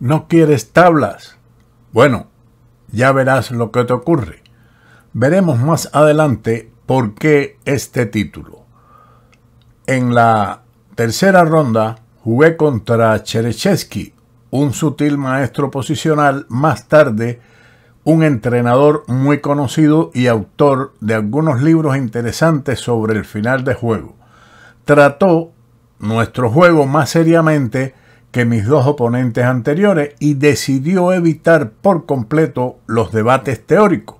no quieres tablas. Bueno, ya verás lo que te ocurre. Veremos más adelante por qué este título. En la tercera ronda jugué contra Chereshevsky, un sutil maestro posicional, más tarde un entrenador muy conocido y autor de algunos libros interesantes sobre el final de juego. Trató nuestro juego más seriamente que mis dos oponentes anteriores y decidió evitar por completo los debates teóricos,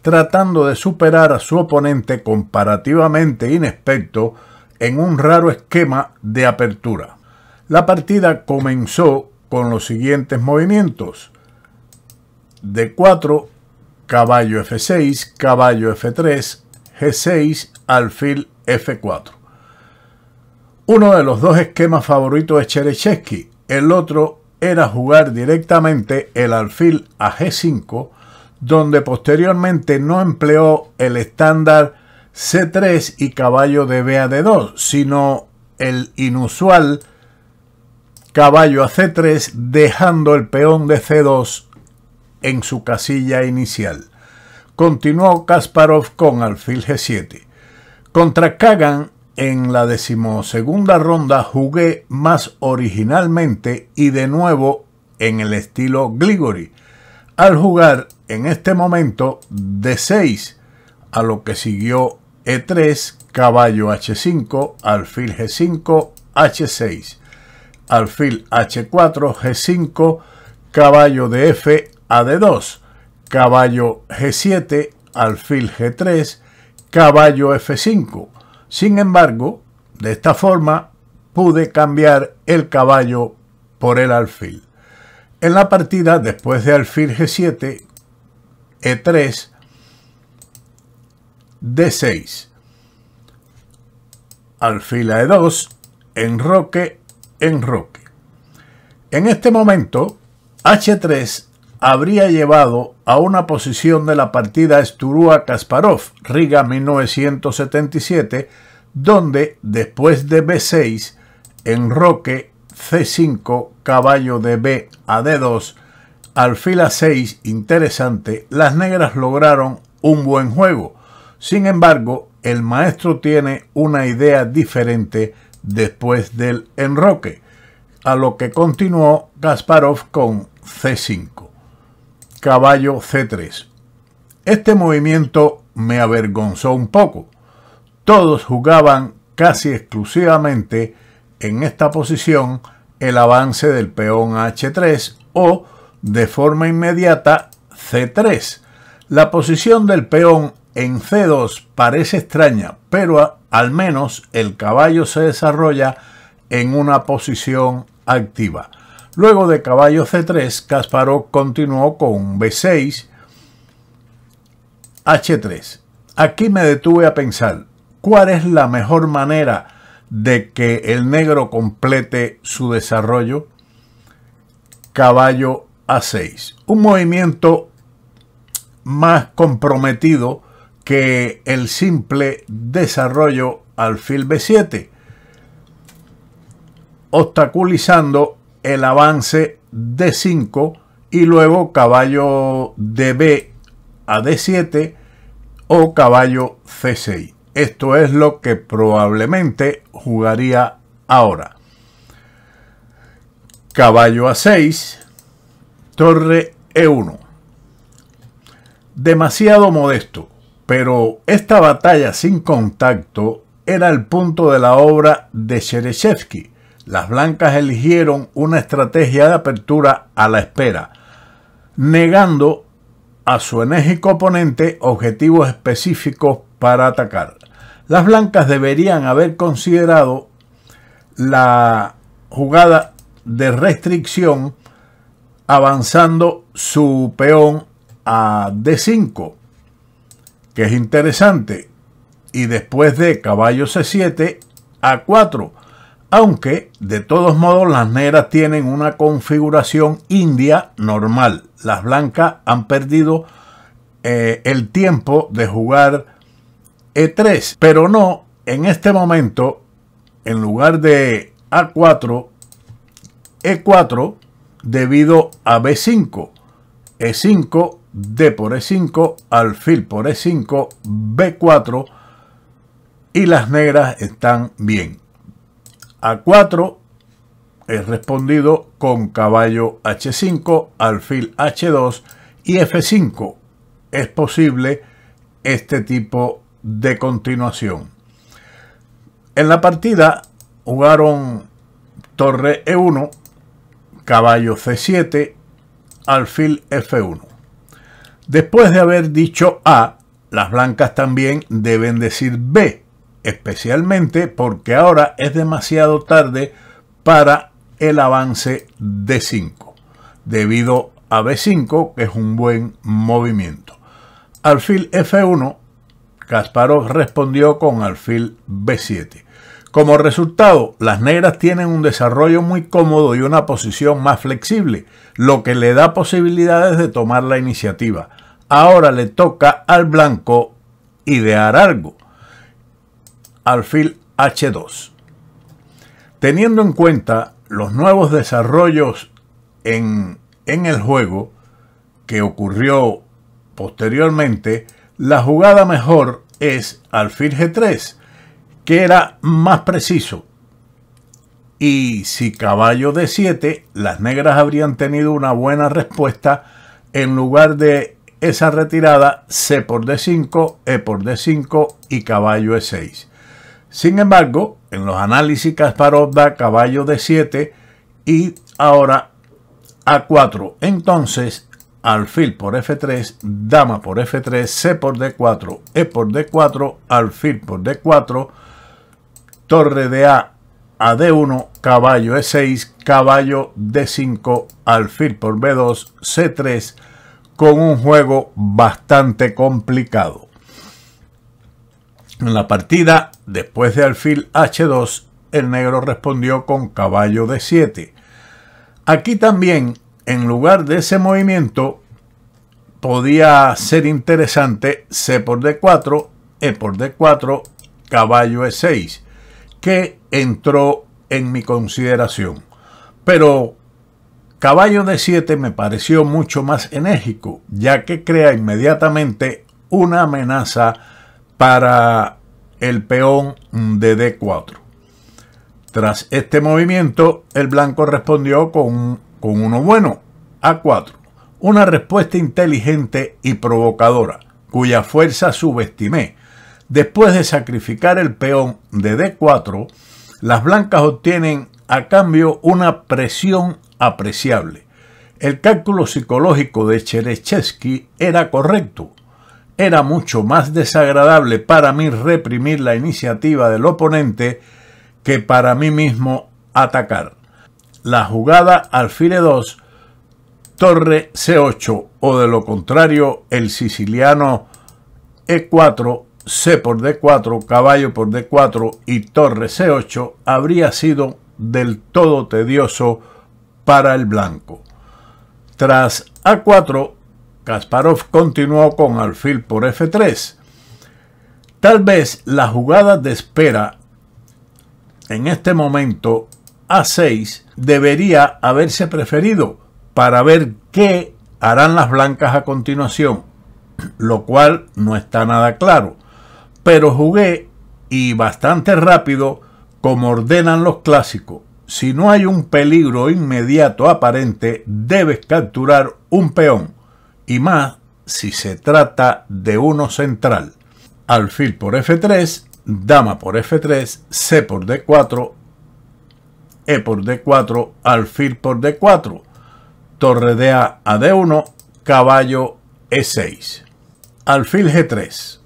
tratando de superar a su oponente comparativamente inexperto en un raro esquema de apertura. La partida comenzó con los siguientes movimientos. D4, caballo F6, caballo F3, G6, alfil F4. Uno de los dos esquemas favoritos de Chereshevsky el otro era jugar directamente el alfil a G5, donde posteriormente no empleó el estándar C3 y caballo de B a D2, sino el inusual caballo a C3 dejando el peón de C2 en su casilla inicial. Continuó Kasparov con alfil G7. Contra Kagan en la decimosegunda ronda jugué más originalmente y de nuevo en el estilo Gligory. al jugar en este momento D6, a lo que siguió E3, caballo H5, alfil G5, H6, alfil H4, G5, caballo de F a D2, caballo G7, alfil G3, caballo F5, sin embargo, de esta forma pude cambiar el caballo por el alfil. En la partida, después de alfil G7, E3, D6, alfil a E2, enroque, enroque. En este momento, H3 habría llevado a una posición de la partida Sturua Kasparov, Riga 1977, donde después de B6, enroque C5, caballo de B a D2, alfil A6, interesante, las negras lograron un buen juego. Sin embargo, el maestro tiene una idea diferente después del enroque, a lo que continuó Kasparov con C5, caballo C3. Este movimiento me avergonzó un poco todos jugaban casi exclusivamente en esta posición el avance del peón H3 o de forma inmediata C3. La posición del peón en C2 parece extraña, pero al menos el caballo se desarrolla en una posición activa. Luego de caballo C3, Kasparov continuó con B6, H3. Aquí me detuve a pensar, ¿Cuál es la mejor manera de que el negro complete su desarrollo? Caballo A6. Un movimiento más comprometido que el simple desarrollo alfil B7, obstaculizando el avance D5 y luego caballo de B a D7 o caballo C6. Esto es lo que probablemente jugaría ahora. Caballo a 6, torre E1. Demasiado modesto, pero esta batalla sin contacto era el punto de la obra de Cherechevsky. Las blancas eligieron una estrategia de apertura a la espera, negando a su enérgico oponente objetivos específicos para atacar. Las blancas deberían haber considerado la jugada de restricción avanzando su peón a D5, que es interesante. Y después de caballo C7 a 4, aunque de todos modos las negras tienen una configuración india normal. Las blancas han perdido eh, el tiempo de jugar e3, pero no en este momento, en lugar de A4, E4 debido a B5, E5, D por E5, alfil por E5, B4 y las negras están bien. A4 es respondido con caballo H5, alfil H2 y F5. Es posible este tipo de de continuación. En la partida jugaron torre E1, caballo C7, alfil F1. Después de haber dicho A, las blancas también deben decir B, especialmente porque ahora es demasiado tarde para el avance D5, debido a B5, que es un buen movimiento. Alfil F1 Kasparov respondió con alfil B7. Como resultado, las negras tienen un desarrollo muy cómodo y una posición más flexible, lo que le da posibilidades de tomar la iniciativa. Ahora le toca al blanco idear algo. Alfil H2. Teniendo en cuenta los nuevos desarrollos en, en el juego que ocurrió posteriormente, la jugada mejor es alfil G3, que era más preciso. Y si caballo D7, las negras habrían tenido una buena respuesta en lugar de esa retirada C por D5, E por D5 y caballo E6. Sin embargo, en los análisis Kasparov da caballo D7 y ahora A4. Entonces, alfil por F3, dama por F3, C por D4, E por D4, alfil por D4, torre de A a D1, caballo E6, caballo D5, alfil por B2, C3, con un juego bastante complicado. En la partida, después de alfil H2, el negro respondió con caballo D7. Aquí también en lugar de ese movimiento, podía ser interesante C por D4, E por D4, caballo E6, que entró en mi consideración. Pero caballo D7 me pareció mucho más enérgico, ya que crea inmediatamente una amenaza para el peón de D4. Tras este movimiento, el blanco respondió con con uno bueno. A4. Una respuesta inteligente y provocadora, cuya fuerza subestimé. Después de sacrificar el peón de D4, las blancas obtienen a cambio una presión apreciable. El cálculo psicológico de Cherechesky era correcto. Era mucho más desagradable para mí reprimir la iniciativa del oponente que para mí mismo atacar la jugada alfil e 2, torre C8 o de lo contrario el siciliano E4, C por D4, caballo por D4 y torre C8 habría sido del todo tedioso para el blanco. Tras A4, Kasparov continuó con alfil por F3. Tal vez la jugada de espera en este momento a 6 debería haberse preferido para ver qué harán las blancas a continuación, lo cual no está nada claro. Pero jugué y bastante rápido como ordenan los clásicos. Si no hay un peligro inmediato aparente, debes capturar un peón, y más si se trata de uno central. Alfil por F3, dama por F3, C por D4, e por D4, alfil por D4, torre de A a D1, caballo E6. Alfil G3.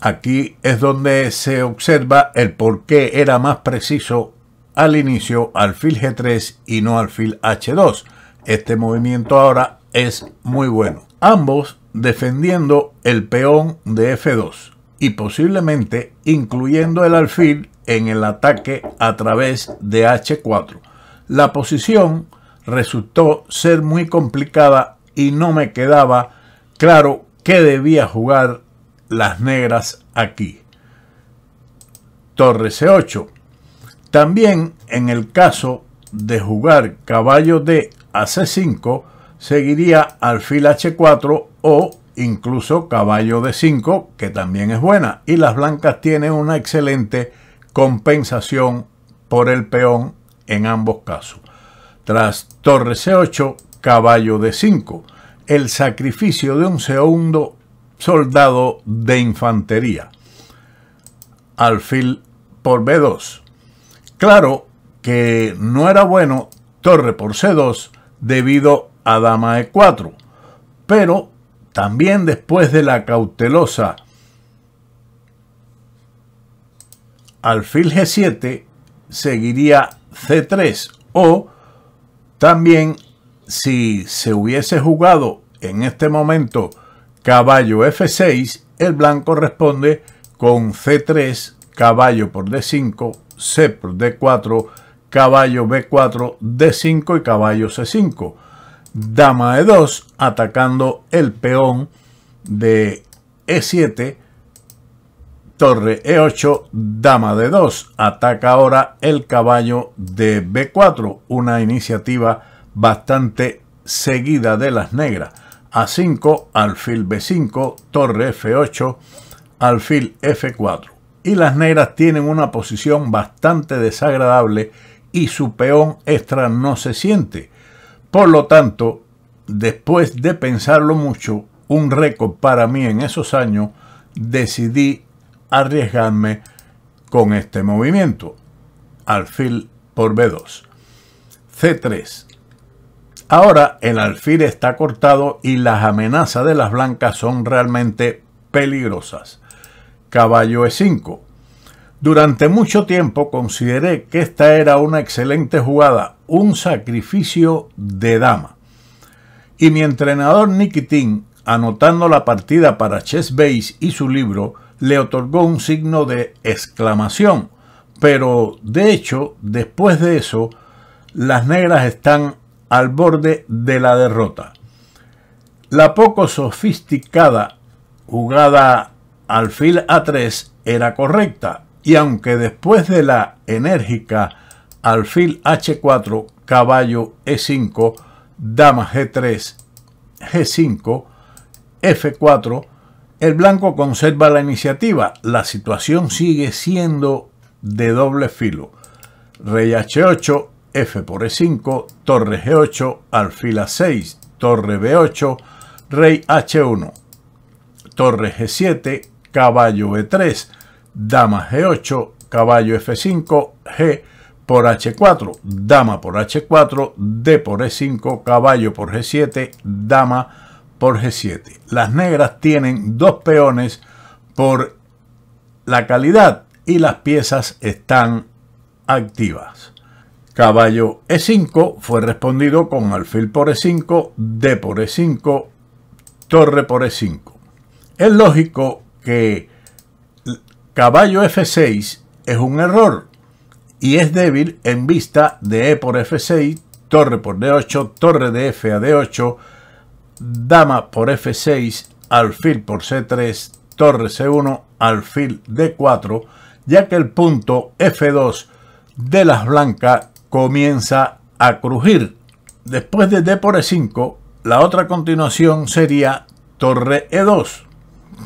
Aquí es donde se observa el por qué era más preciso al inicio alfil G3 y no alfil H2. Este movimiento ahora es muy bueno. Ambos defendiendo el peón de F2 y posiblemente incluyendo el alfil en el ataque a través de H4. La posición resultó ser muy complicada y no me quedaba claro que debía jugar las negras aquí. Torre C8. También en el caso de jugar caballo de a C5, seguiría alfil H4 o incluso caballo de 5, que también es buena, y las blancas tienen una excelente compensación por el peón en ambos casos. Tras torre C8, caballo D5, el sacrificio de un segundo soldado de infantería. Alfil por B2. Claro que no era bueno torre por C2 debido a dama E4, pero también después de la cautelosa alfil G7 seguiría C3 o también si se hubiese jugado en este momento caballo F6, el blanco responde con C3, caballo por D5, C por D4, caballo B4, D5 y caballo C5. Dama E2 atacando el peón de E7 torre E8, dama de 2. Ataca ahora el caballo de B4, una iniciativa bastante seguida de las negras. A5, alfil B5, torre F8, alfil F4. Y las negras tienen una posición bastante desagradable y su peón extra no se siente. Por lo tanto, después de pensarlo mucho, un récord para mí en esos años, decidí arriesgarme con este movimiento. Alfil por B2. C3. Ahora el alfil está cortado y las amenazas de las blancas son realmente peligrosas. Caballo E5. Durante mucho tiempo consideré que esta era una excelente jugada, un sacrificio de dama. Y mi entrenador Nikitin, anotando la partida para Chess Base y su libro, le otorgó un signo de exclamación. Pero de hecho, después de eso, las negras están al borde de la derrota. La poco sofisticada jugada alfil A3 era correcta y aunque después de la enérgica alfil H4, caballo E5, dama G3, G5, F4, el blanco conserva la iniciativa. La situación sigue siendo de doble filo. Rey H8, F por E5, Torre G8, Alfil A6, Torre B8, Rey H1, Torre G7, Caballo B3, e Dama G8, Caballo F5, G por H4, Dama por H4, D por E5, Caballo por G7, Dama por G7. Las negras tienen dos peones por la calidad y las piezas están activas. Caballo E5 fue respondido con alfil por E5, D por E5, torre por E5. Es lógico que caballo F6 es un error y es débil en vista de E por F6, torre por D8, torre de F a D8, dama por f6, alfil por c3, torre c1, alfil d4, ya que el punto f2 de las blancas comienza a crujir. Después de d por e5, la otra continuación sería torre e2,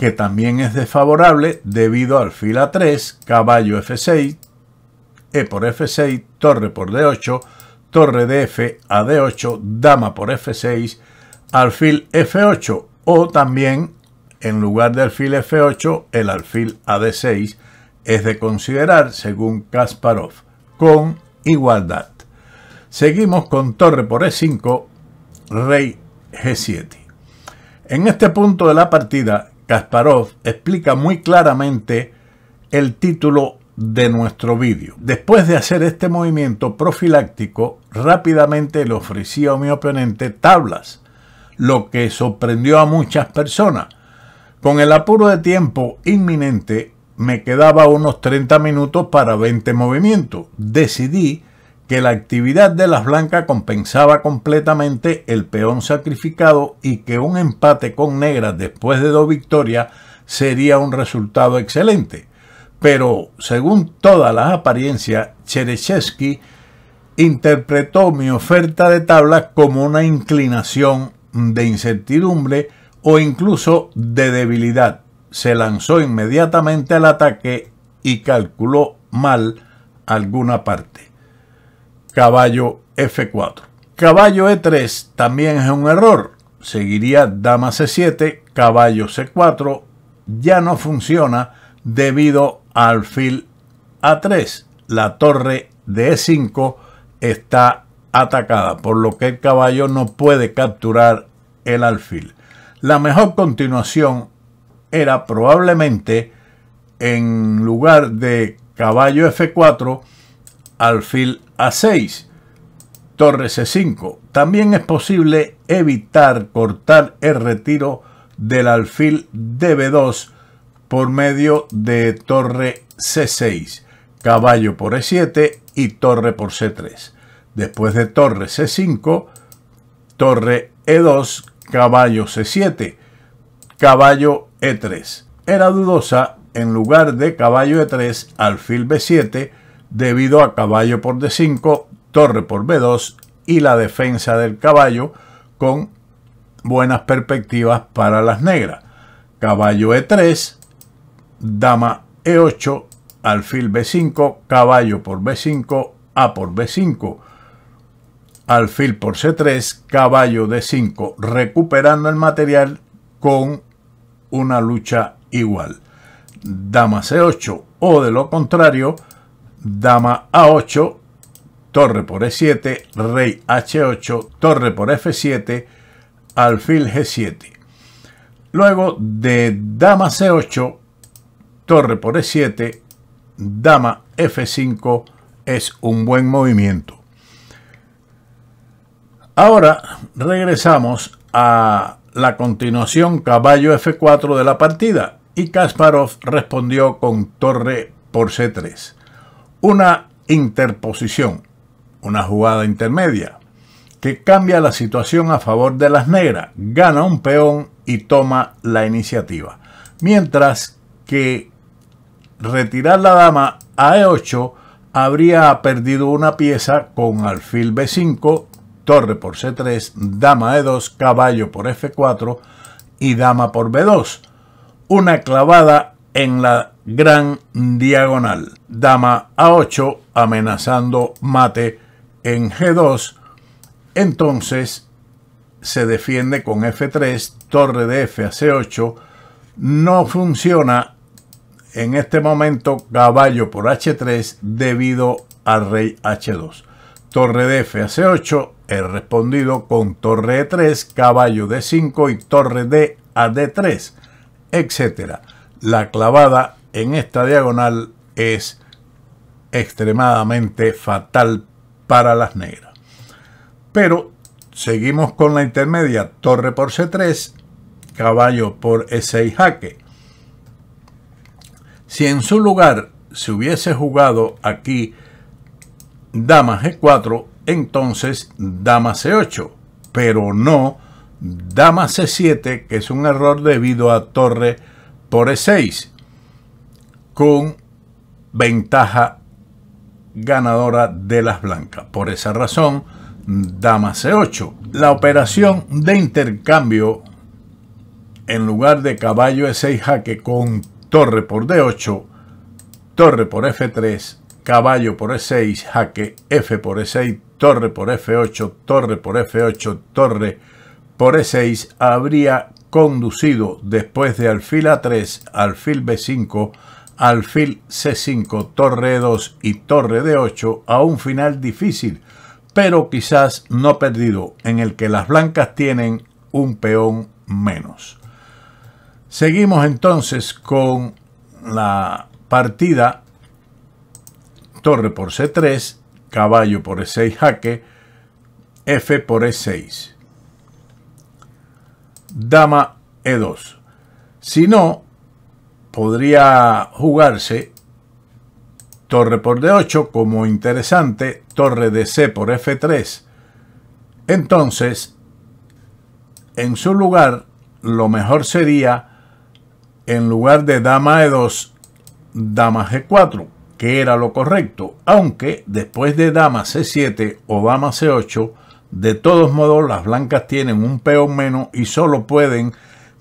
que también es desfavorable debido al fil a3, caballo f6, e por f6, torre por d8, torre de f a d8, dama por f6, alfil F8 o también en lugar de alfil F8 el alfil AD6 es de considerar según Kasparov con igualdad. Seguimos con torre por E5, rey G7. En este punto de la partida, Kasparov explica muy claramente el título de nuestro vídeo. Después de hacer este movimiento profiláctico, rápidamente le ofrecí a mi oponente tablas lo que sorprendió a muchas personas. Con el apuro de tiempo inminente me quedaba unos 30 minutos para 20 movimientos. Decidí que la actividad de las blancas compensaba completamente el peón sacrificado y que un empate con negras después de dos victorias sería un resultado excelente. Pero, según todas las apariencias, Chereshevsky interpretó mi oferta de tablas como una inclinación de incertidumbre o incluso de debilidad. Se lanzó inmediatamente al ataque y calculó mal alguna parte. Caballo F4. Caballo E3 también es un error. Seguiría dama C7, caballo C4. Ya no funciona debido al alfil A3. La torre de E5 está atacada, por lo que el caballo no puede capturar el alfil. La mejor continuación era probablemente en lugar de caballo F4, alfil A6, torre C5. También es posible evitar cortar el retiro del alfil DB2 por medio de torre C6, caballo por E7 y torre por C3. Después de torre C5, torre E2, caballo C7, caballo E3. Era dudosa en lugar de caballo E3, alfil B7, debido a caballo por D5, torre por B2 y la defensa del caballo con buenas perspectivas para las negras. Caballo E3, dama E8, alfil B5, caballo por B5, A por B5 alfil por c3, caballo d5, recuperando el material con una lucha igual. Dama c8 o de lo contrario, dama a8, torre por e7, rey h8, torre por f7, alfil g7. Luego de dama c8, torre por e7, dama f5 es un buen movimiento. Ahora regresamos a la continuación caballo F4 de la partida y Kasparov respondió con torre por C3. Una interposición, una jugada intermedia, que cambia la situación a favor de las negras, gana un peón y toma la iniciativa. Mientras que retirar la dama a E8 habría perdido una pieza con alfil B5 torre por C3, dama E2, caballo por F4 y dama por B2. Una clavada en la gran diagonal. Dama A8 amenazando mate en G2. Entonces se defiende con F3, torre de F a C8. No funciona en este momento caballo por H3 debido al rey H2. Torre de F a C8, He respondido con torre E3, caballo D5 y torre D a D3, etcétera La clavada en esta diagonal es extremadamente fatal para las negras. Pero seguimos con la intermedia, torre por C3, caballo por E6 jaque. Si en su lugar se hubiese jugado aquí dama G4, entonces dama C8, pero no dama C7, que es un error debido a torre por E6, con ventaja ganadora de las blancas. Por esa razón, dama C8. La operación de intercambio, en lugar de caballo E6 jaque con torre por D8, torre por F3, caballo por E6, jaque F por E6, torre por F8, torre por F8, torre por E6 habría conducido después de alfil A3, alfil B5, alfil C5, torre E2 y torre D8 a un final difícil, pero quizás no perdido, en el que las blancas tienen un peón menos. Seguimos entonces con la partida torre por C3 caballo por E6 jaque, F por E6. Dama E2. Si no, podría jugarse torre por D8 como interesante, torre de C por F3. Entonces, en su lugar, lo mejor sería, en lugar de dama E2, dama G4 que era lo correcto, aunque después de dama c7 o dama c8, de todos modos las blancas tienen un peón menos y solo pueden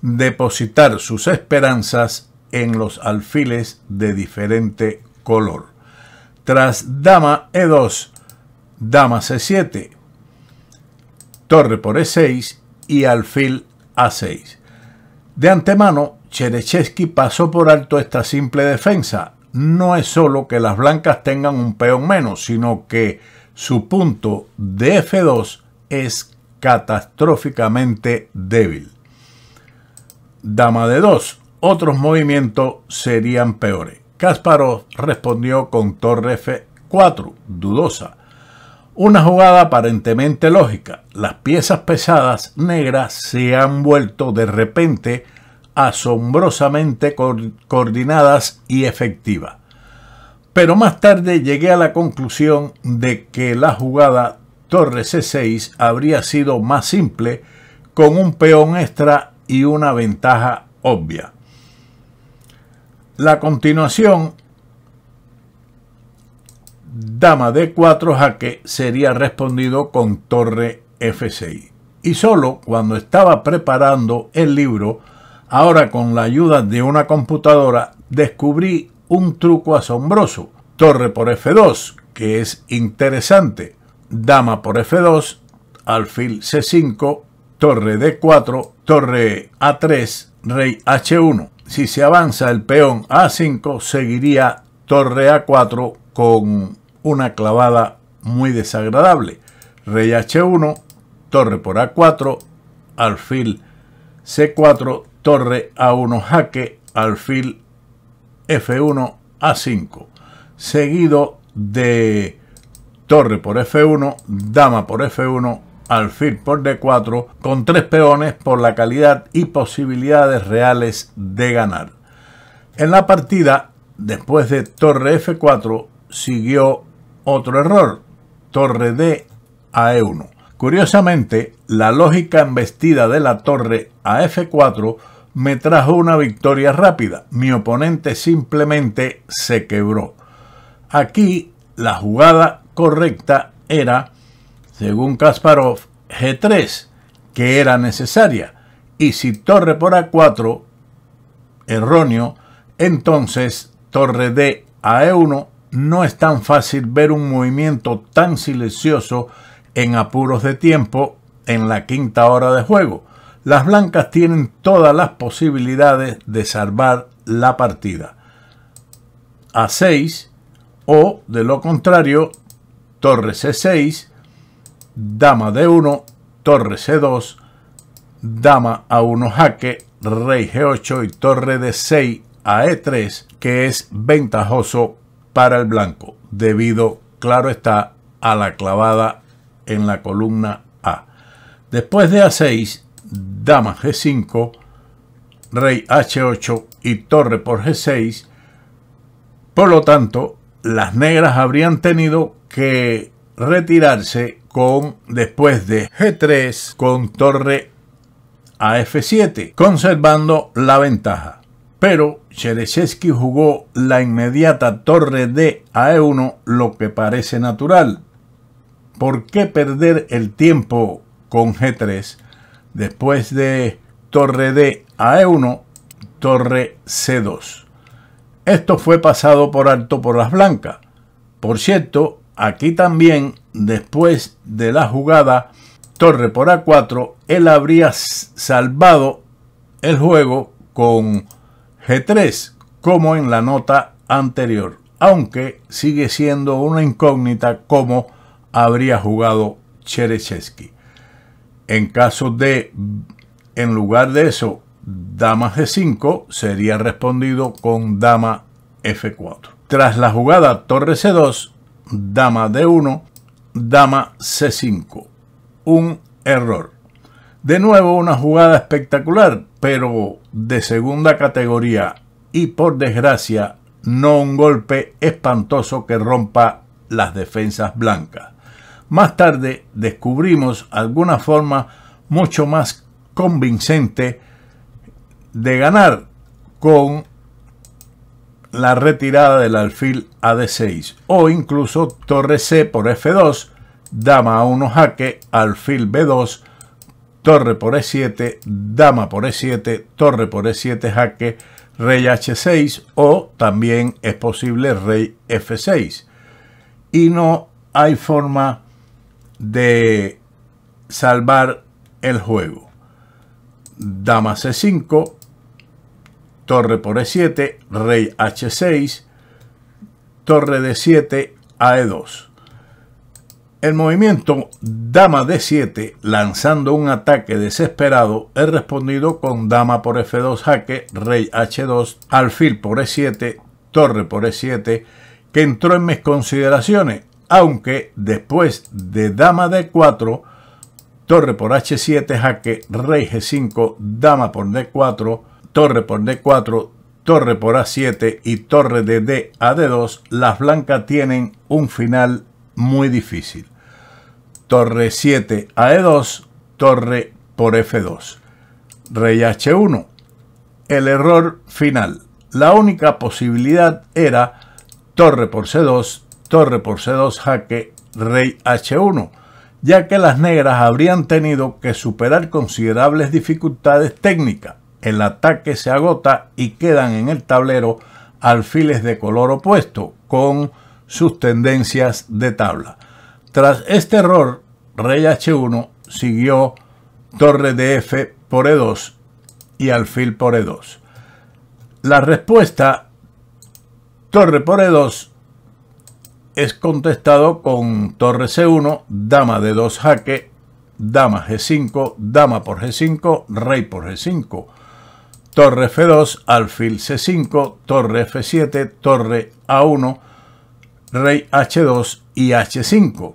depositar sus esperanzas en los alfiles de diferente color. Tras dama e2, dama c7, torre por e6 y alfil a6. De antemano, Cherechesky pasó por alto esta simple defensa no es solo que las blancas tengan un peón menos, sino que su punto de F2 es catastróficamente débil. Dama de 2. Otros movimientos serían peores. Kasparov respondió con torre F4, dudosa. Una jugada aparentemente lógica. Las piezas pesadas negras se han vuelto de repente asombrosamente coordinadas y efectivas. Pero más tarde llegué a la conclusión de que la jugada torre C6 habría sido más simple con un peón extra y una ventaja obvia. La continuación dama D4 jaque sería respondido con torre F6. Y solo cuando estaba preparando el libro Ahora con la ayuda de una computadora descubrí un truco asombroso. Torre por F2, que es interesante. Dama por F2, alfil C5, torre D4, torre A3, rey H1. Si se avanza el peón A5, seguiría torre A4 con una clavada muy desagradable. Rey H1, torre por A4, alfil C4, torre A1 jaque, alfil F1 A5, seguido de torre por F1, dama por F1, alfil por D4, con tres peones por la calidad y posibilidades reales de ganar. En la partida, después de torre F4, siguió otro error, torre D a 1 Curiosamente, la lógica embestida de la torre a F4 me trajo una victoria rápida. Mi oponente simplemente se quebró. Aquí la jugada correcta era, según Kasparov, G3, que era necesaria. Y si torre por A4, erróneo, entonces torre D a E1 no es tan fácil ver un movimiento tan silencioso en apuros de tiempo en la quinta hora de juego las blancas tienen todas las posibilidades de salvar la partida. A 6 o de lo contrario, torre C6, dama D1, torre C2, dama A1 jaque, rey G8 y torre D6 a E3, que es ventajoso para el blanco, debido, claro está, a la clavada en la columna A. Después de A6, dama g5, rey h8 y torre por g6. Por lo tanto, las negras habrían tenido que retirarse con después de g3 con torre a f7, conservando la ventaja. Pero Cherechesky jugó la inmediata torre d a e1, lo que parece natural. ¿Por qué perder el tiempo con g3? Después de torre D a E1, torre C2. Esto fue pasado por alto por las blancas. Por cierto, aquí también, después de la jugada torre por A4, él habría salvado el juego con G3, como en la nota anterior, aunque sigue siendo una incógnita cómo habría jugado Chereshevsky. En caso de, en lugar de eso, dama de 5 sería respondido con dama F4. Tras la jugada torre C2, dama D1, dama C5. Un error. De nuevo una jugada espectacular, pero de segunda categoría y por desgracia no un golpe espantoso que rompa las defensas blancas. Más tarde descubrimos alguna forma mucho más convincente de ganar con la retirada del alfil a 6 o incluso torre c por f2, dama a 1 jaque, alfil b2, torre por e7, dama por e7, torre por e7 jaque, rey h6 o también es posible rey f6. Y no hay forma de salvar el juego. Dama e C5, torre por E7, rey H6, torre D7 a E2. El movimiento dama D7 lanzando un ataque desesperado he respondido con dama por F2 jaque, rey H2, alfil por E7, torre por E7, que entró en mis consideraciones aunque después de dama d4, torre por h7, jaque, rey g5, dama por d4, torre por d4, torre por a7 y torre de d a d2, las blancas tienen un final muy difícil. Torre 7 a e2, torre por f2. Rey h1. El error final. La única posibilidad era torre por c2, torre por c2 jaque rey h1, ya que las negras habrían tenido que superar considerables dificultades técnicas. El ataque se agota y quedan en el tablero alfiles de color opuesto con sus tendencias de tabla. Tras este error, rey h1 siguió torre de f por e2 y alfil por e2. La respuesta torre por e2 es contestado con torre c1, dama de 2 jaque, dama g5, dama por g5, rey por g5. Torre f2, alfil c5, torre f7, torre a1, rey h2 y h5.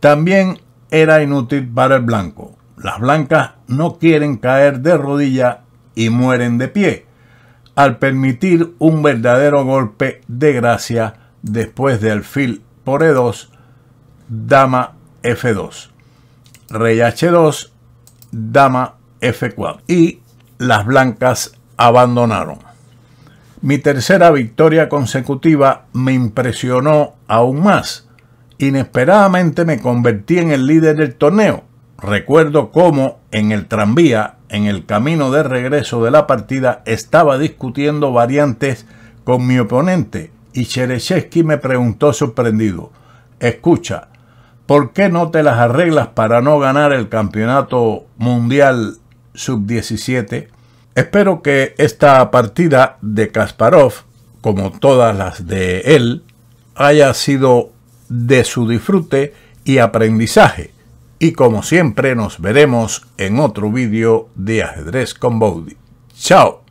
También era inútil para el blanco. Las blancas no quieren caer de rodilla y mueren de pie, al permitir un verdadero golpe de gracia después de alfil por E2, dama F2, rey H2, dama F4. Y las blancas abandonaron. Mi tercera victoria consecutiva me impresionó aún más. Inesperadamente me convertí en el líder del torneo. Recuerdo cómo en el tranvía, en el camino de regreso de la partida, estaba discutiendo variantes con mi oponente y Chereshevsky me preguntó sorprendido, escucha, ¿por qué no te las arreglas para no ganar el campeonato mundial sub-17? Espero que esta partida de Kasparov, como todas las de él, haya sido de su disfrute y aprendizaje. Y como siempre nos veremos en otro vídeo de ajedrez con Bowdy. ¡Chao!